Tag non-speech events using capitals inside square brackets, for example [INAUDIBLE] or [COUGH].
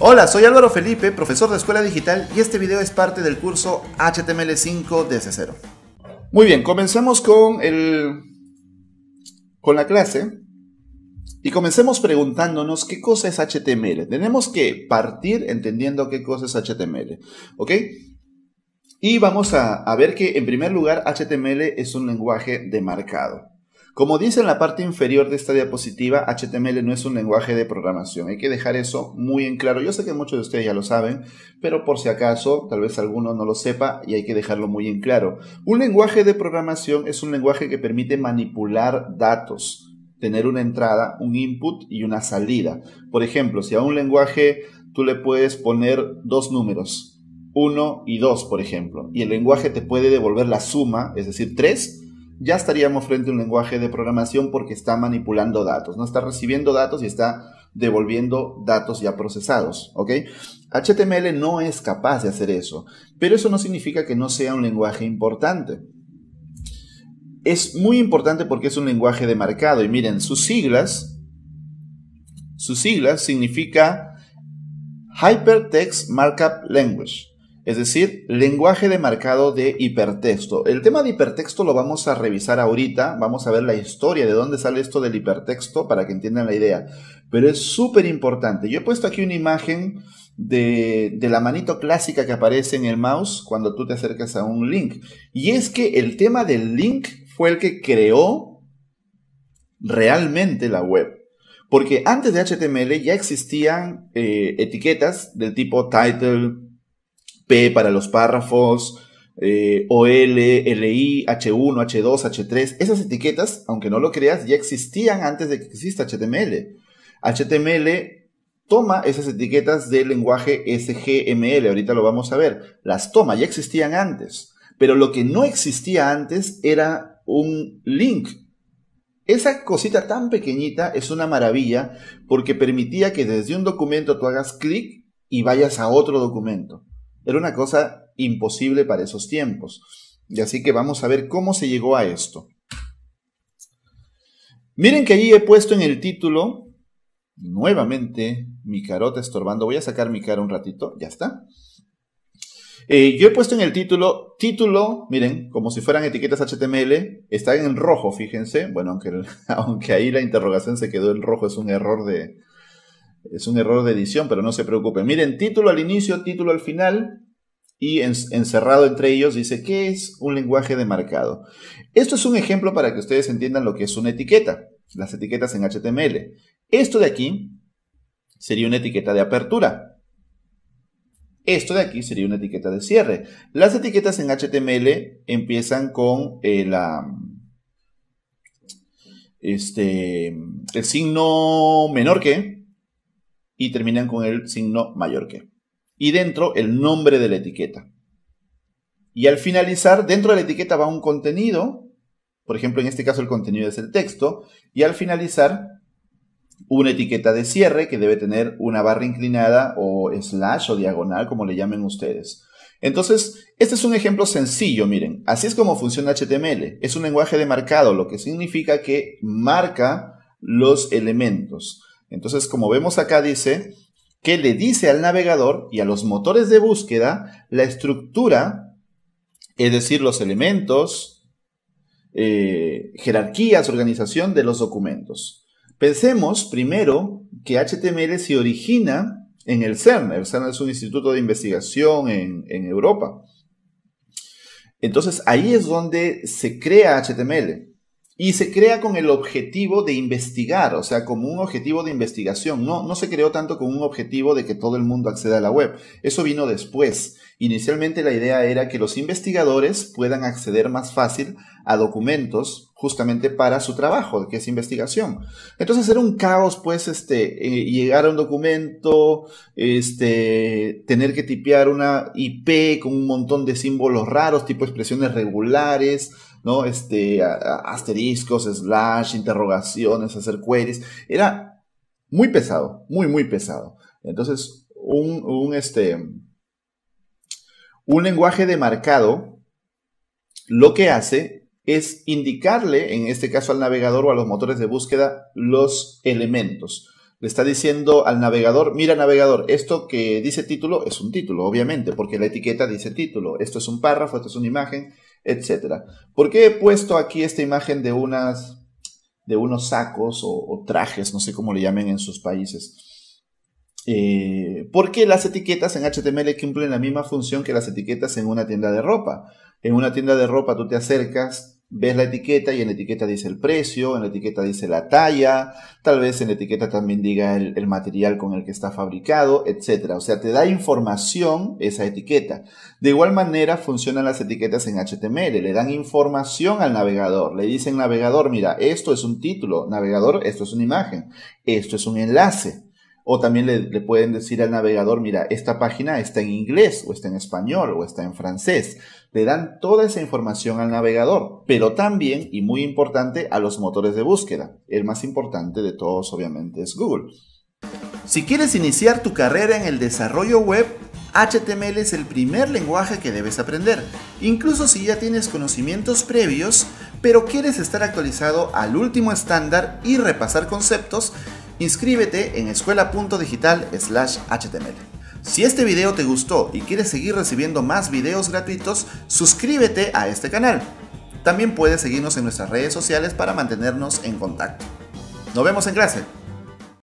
Hola, soy Álvaro Felipe, profesor de Escuela Digital y este video es parte del curso HTML5 desde cero. Muy bien, comencemos con, con la clase y comencemos preguntándonos qué cosa es HTML. Tenemos que partir entendiendo qué cosa es HTML, ¿ok? Y vamos a, a ver que en primer lugar HTML es un lenguaje de marcado. Como dice en la parte inferior de esta diapositiva, HTML no es un lenguaje de programación. Hay que dejar eso muy en claro. Yo sé que muchos de ustedes ya lo saben, pero por si acaso, tal vez alguno no lo sepa y hay que dejarlo muy en claro. Un lenguaje de programación es un lenguaje que permite manipular datos tener una entrada, un input y una salida. Por ejemplo, si a un lenguaje tú le puedes poner dos números, 1 y 2, por ejemplo, y el lenguaje te puede devolver la suma, es decir, 3, ya estaríamos frente a un lenguaje de programación porque está manipulando datos, no está recibiendo datos y está devolviendo datos ya procesados, ¿ok? HTML no es capaz de hacer eso, pero eso no significa que no sea un lenguaje importante. Es muy importante porque es un lenguaje de marcado y miren, sus siglas, sus siglas significa Hypertext Markup Language es decir, lenguaje de marcado de hipertexto. El tema de hipertexto lo vamos a revisar ahorita, vamos a ver la historia de dónde sale esto del hipertexto para que entiendan la idea, pero es súper importante. Yo he puesto aquí una imagen de, la manito clásica que aparece en el mouse cuando tú te acercas a un link, y es que el tema del link fue el que creó realmente la web. Porque antes de HTML ya existían eh, etiquetas del tipo title, P para los párrafos, OL, LI, H1, H2, H3. Esas etiquetas, aunque no lo creas, ya existían antes de que exista HTML. HTML toma esas etiquetas del lenguaje SGML, ahorita lo vamos a ver. Las toma, ya existían antes. Pero lo que no existía antes era un link. Esa cosita tan pequeñita es una maravilla porque permitía que desde un documento tú hagas clic y vayas a otro documento. Era una cosa imposible para esos tiempos. Y así que vamos a ver cómo se llegó a esto. Miren que ahí he puesto en el título, nuevamente, mi carota estorbando. Voy a sacar mi cara un ratito, ya está. Eh, yo he puesto en el título, título, miren, como si fueran etiquetas HTML, está en rojo, fíjense. Bueno, aunque, [LAUGHS] aunque ahí la interrogación se quedó en rojo, es un error de, es un error de edición, pero no se preocupen. Miren, título al inicio, título al final y encerrado entre ellos dice, que es un lenguaje demarcado? Esto es un ejemplo para que ustedes entiendan lo que es una etiqueta, las etiquetas en HTML. Esto de aquí sería una etiqueta de apertura. Esto de aquí sería una etiqueta de cierre. Las etiquetas en HTML empiezan con eh, este, el signo menor que, y terminan con el signo mayor que. Y dentro el nombre de la etiqueta. Y al finalizar, dentro de la etiqueta va un contenido, por ejemplo, en este caso el contenido es el texto, y al finalizar, una etiqueta de cierre que debe tener una barra inclinada o slash o diagonal, como le llamen ustedes. Entonces, este es un ejemplo sencillo, miren, así es como funciona HTML. Es un lenguaje de marcado, lo que significa que marca los elementos. Entonces, como vemos acá, dice que le dice al navegador y a los motores de búsqueda la estructura, es decir, los elementos, eh, jerarquías, organización de los documentos. Pensemos primero que HTML se origina en el CERN. El CERN es un instituto de investigación en Europa. Entonces ahí es donde se crea HTML y se crea con el objetivo de investigar, o sea, como un objetivo de investigación. No, no se creó tanto con un objetivo de que todo el mundo acceda a la web. Eso vino después. Inicialmente la idea era que los investigadores puedan acceder más fácil a documentos justamente para su trabajo, que es investigación. Entonces era un caos, pues, este, eh, llegar a un documento, este, tener que tipear una IP con un montón de símbolos raros, tipo expresiones regulares, ¿no? Este, asteriscos, slash, interrogaciones, hacer queries. Era muy pesado, muy, muy pesado. Entonces, un, un, este, un lenguaje marcado lo que hace es indicarle, en este caso al navegador o a los motores de búsqueda, los elementos. Le está diciendo al navegador, mira navegador, esto que dice título es un título, obviamente, porque la etiqueta dice título, esto es un párrafo, esto es una imagen, etcétera ¿Por qué he puesto aquí esta imagen de, unas, de unos sacos o, trajes, no sé cómo le llamen en sus países? Eh, porque las etiquetas en HTML cumplen la misma función que las etiquetas en una tienda de ropa. En una tienda de ropa tú te acercas, ves la etiqueta y en la etiqueta dice el precio, en la etiqueta dice la talla, tal vez en la etiqueta también diga el, material con el que está fabricado, etc. O sea, te da información esa etiqueta. De igual manera funcionan las etiquetas en HTML, le dan información al navegador, le dicen navegador, mira, esto es un título, navegador, esto es una imagen, esto es un enlace o también le, pueden decir al navegador, mira, esta página está en inglés, o está en español, o está en francés. Le dan toda esa información al navegador, pero también, y muy importante, a los motores de búsqueda. El más importante de todos, obviamente, es Google. Si quieres iniciar tu carrera en el desarrollo web, HTML es el primer lenguaje que debes aprender, incluso si ya tienes conocimientos previos, pero quieres estar actualizado al último estándar y repasar conceptos, Inscríbete en escuela.digital/html. Si este video te gustó y quieres seguir recibiendo más videos gratuitos, suscríbete a este canal. También puedes seguirnos en nuestras redes sociales para mantenernos en contacto. Nos vemos en clase.